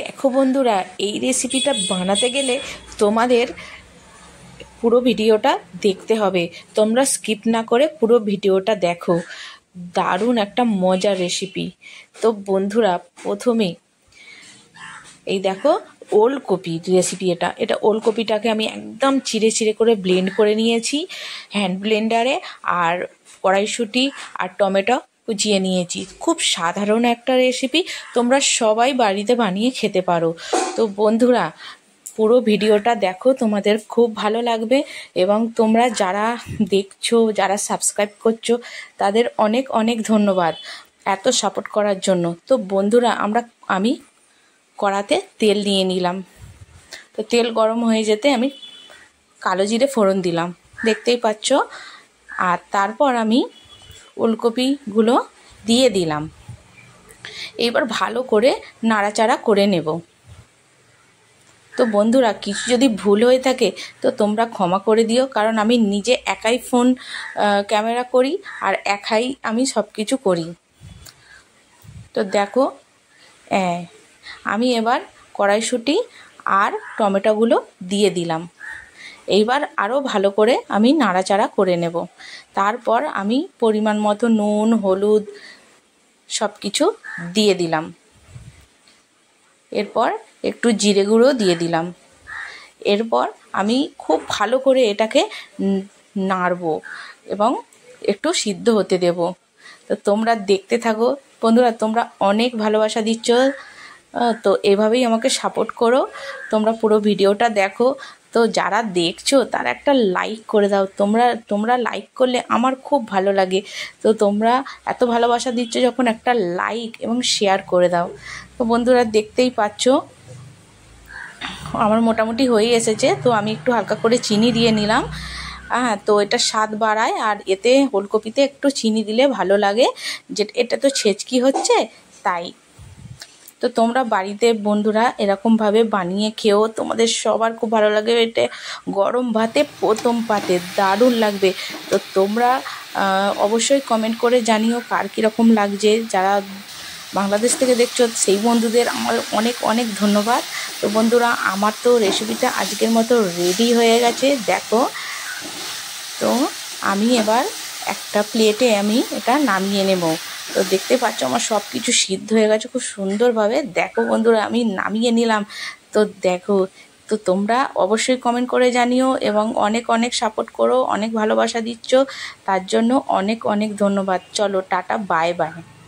দেখো বন্ধুরা এই রেসিপিটা বানাতে গেলে তোমাদের পুরো ভিডিওটা দেখতে হবে তোমরা স্কিপ না করে পুরো ভিডিওটা দেখো দারুণ একটা মজার রেসিপি তো বন্ধুরা প্রথমে এই দেখো ওলকপি রেসিপি এটা এটা ওলকপিটাকে আমি একদম চিড়ে চিড়ে করে ব্লেন্ড করে নিয়েছি হ্যান্ড ব্লেন্ডারে আর কড়াইশুটি আর টমেটো বুঝিয়ে নিয়েছি খুব সাধারণ একটা রেসিপি তোমরা সবাই বাড়িতে বানিয়ে খেতে পারো তো বন্ধুরা পুরো ভিডিওটা দেখো তোমাদের খুব ভালো লাগবে এবং তোমরা যারা দেখছো যারা সাবস্ক্রাইব করছো তাদের অনেক অনেক ধন্যবাদ এত সাপোর্ট করার জন্য তো বন্ধুরা আমরা আমি কড়াতে তেল নিয়ে নিলাম তো তেল গরম হয়ে যেতে আমি কালো জিরে ফোড়ন দিলাম দেখতেই পাচ্ছ আর তারপর আমি ওলকপিগুলো দিয়ে দিলাম এবার ভালো করে নাড়াচাড়া করে নেব তো বন্ধুরা কিছু যদি ভুল হয়ে থাকে তো তোমরা ক্ষমা করে দিও কারণ আমি নিজে একাই ফোন ক্যামেরা করি আর একাই আমি সব কিছু করি তো দেখো আমি এবার কড়াইশুটি আর টমেটোগুলো দিয়ে দিলাম এইবার আরও ভালো করে আমি নাড়াচাড়া করে নেব তারপর আমি পরিমাণ মতো নুন হলুদ সব কিছু দিয়ে দিলাম এরপর একটু জিরে গুঁড়ো দিয়ে দিলাম এরপর আমি খুব ভালো করে এটাকে নাড়ব এবং একটু সিদ্ধ হতে দেব তো তোমরা দেখতে থাকো বন্ধুরা তোমরা অনেক ভালোবাসা দিচ্ছ তো এভাবেই আমাকে সাপোর্ট করো তোমরা পুরো ভিডিওটা দেখো তো যারা দেখছো তারা একটা লাইক করে দাও তোমরা তোমরা লাইক করলে আমার খুব ভালো লাগে তো তোমরা এত ভালোবাসা দিচ্ছ যখন একটা লাইক এবং শেয়ার করে দাও তো বন্ধুরা দেখতেই পাচ্ছ আমার মোটামুটি হয়ে এসেছে তো আমি একটু হালকা করে চিনি দিয়ে নিলাম হ্যাঁ তো এটা স্বাদ বাড়ায় আর এতে ওলকপিতে একটু চিনি দিলে ভালো লাগে যে এটা তো ছেচকি হচ্ছে তাই তো তোমরা বাড়িতে বন্ধুরা এরকমভাবে বানিয়ে খেও তোমাদের সবার খুব ভালো লাগে এটা গরম ভাতে প্রথম পাতে দারুণ লাগবে তো তোমরা অবশ্যই কমেন্ট করে জানিও কার কীরকম লাগছে যারা বাংলাদেশ থেকে দেখছো সেই বন্ধুদের আমার অনেক অনেক ধন্যবাদ তো বন্ধুরা আমার তো রেসিপিটা আজকের মতো রেডি হয়ে গেছে দেখো তো আমি এবার একটা প্লেটে আমি এটা নামিয়ে নেব তো দেখতে পাচ্ছ আমার সব কিছু সিদ্ধ হয়ে গেছে খুব সুন্দরভাবে দেখো বন্ধুরা আমি নামিয়ে নিলাম তো দেখো তো তোমরা অবশ্যই কমেন্ট করে জানিও এবং অনেক অনেক সাপোর্ট করো অনেক ভালোবাসা দিচ্ছ তার জন্য অনেক অনেক ধন্যবাদ চলো টাটা বাই বাই